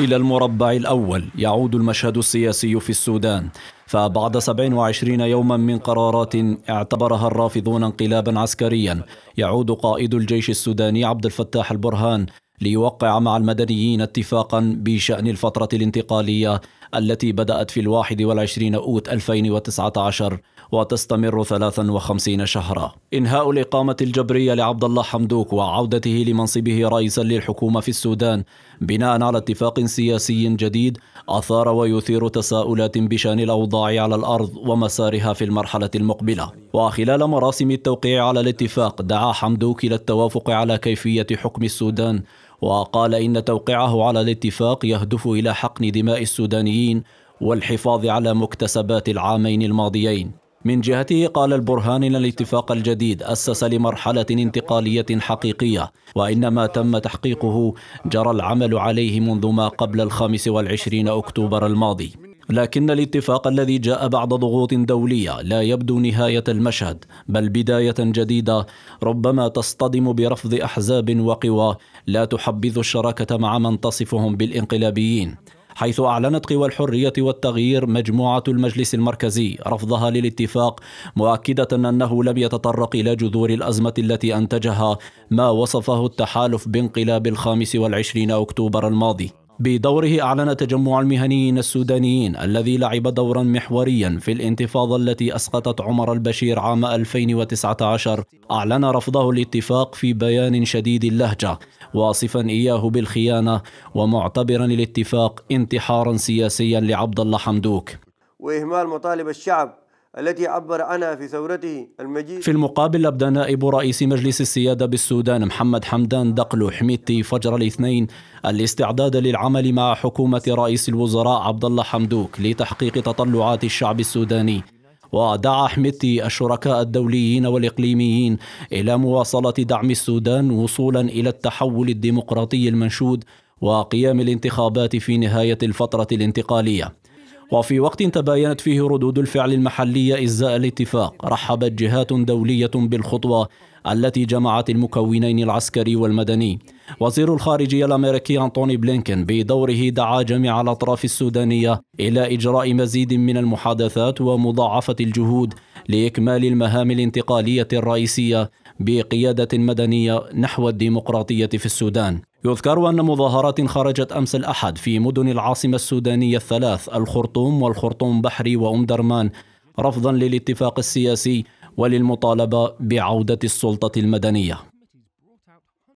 إلى المربع الأول يعود المشهد السياسي في السودان فبعد 27 يوما من قرارات اعتبرها الرافضون انقلابا عسكريا يعود قائد الجيش السوداني عبد الفتاح البرهان ليوقع مع المدنيين اتفاقا بشأن الفترة الانتقالية التي بدأت في الواحد والعشرين أوت 2019 وتستمر 53 شهرا إنهاء الإقامة الجبرية لعبد الله حمدوك وعودته لمنصبه رئيسا للحكومة في السودان بناء على اتفاق سياسي جديد أثار ويثير تساؤلات بشأن الأوضاع على الأرض ومسارها في المرحلة المقبلة وخلال مراسم التوقيع على الاتفاق دعا حمدوك إلى التوافق على كيفية حكم السودان وقال إن توقيعه على الاتفاق يهدف إلى حقن دماء السودانيين والحفاظ على مكتسبات العامين الماضيين من جهته قال البرهان ان الاتفاق الجديد اسس لمرحله انتقاليه حقيقيه وانما تم تحقيقه جرى العمل عليه منذ ما قبل الخامس والعشرين اكتوبر الماضي لكن الاتفاق الذي جاء بعد ضغوط دولية لا يبدو نهاية المشهد بل بداية جديدة ربما تصطدم برفض أحزاب وقوى لا تحبذ الشراكة مع من تصفهم بالانقلابيين حيث أعلنت قوى الحرية والتغيير مجموعة المجلس المركزي رفضها للاتفاق مؤكدة أنه لم يتطرق إلى جذور الأزمة التي أنتجها ما وصفه التحالف بانقلاب الخامس والعشرين أكتوبر الماضي بدوره أعلن تجمع المهنيين السودانيين الذي لعب دورا محوريا في الانتفاضة التي أسقطت عمر البشير عام 2019 أعلن رفضه الاتفاق في بيان شديد اللهجة واصفا إياه بالخيانة ومعتبرا الاتفاق انتحارا سياسيا لعبد الله حمدوك وإهمال مطالب الشعب التي عبر عنها في ثورته المجيد في المقابل أبدى نائب رئيس مجلس السيادة بالسودان محمد حمدان دقلو حميدتي فجر الاثنين الاستعداد للعمل مع حكومة رئيس الوزراء عبد الله حمدوك لتحقيق تطلعات الشعب السوداني ودعا حميدتي الشركاء الدوليين والإقليميين إلى مواصلة دعم السودان وصولا إلى التحول الديمقراطي المنشود وقيام الانتخابات في نهاية الفترة الانتقالية وفي وقت تباينت فيه ردود الفعل المحلية إزاء الاتفاق رحبت جهات دولية بالخطوة التي جمعت المكونين العسكري والمدني وزير الخارجية الأمريكي أنتوني بلينكن بدوره دعا جميع الأطراف السودانية إلى إجراء مزيد من المحادثات ومضاعفة الجهود لإكمال المهام الانتقالية الرئيسية بقيادة مدنية نحو الديمقراطية في السودان يذكر أن مظاهرات خرجت أمس الأحد في مدن العاصمة السودانية الثلاث الخرطوم والخرطوم بحري وأم درمان رفضا للاتفاق السياسي وللمطالبة بعودة السلطة المدنية